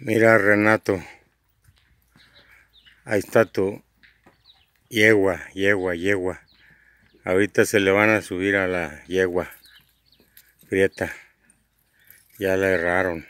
Mira, Renato, ahí está tu yegua, yegua, yegua. Ahorita se le van a subir a la yegua prieta. Ya la erraron.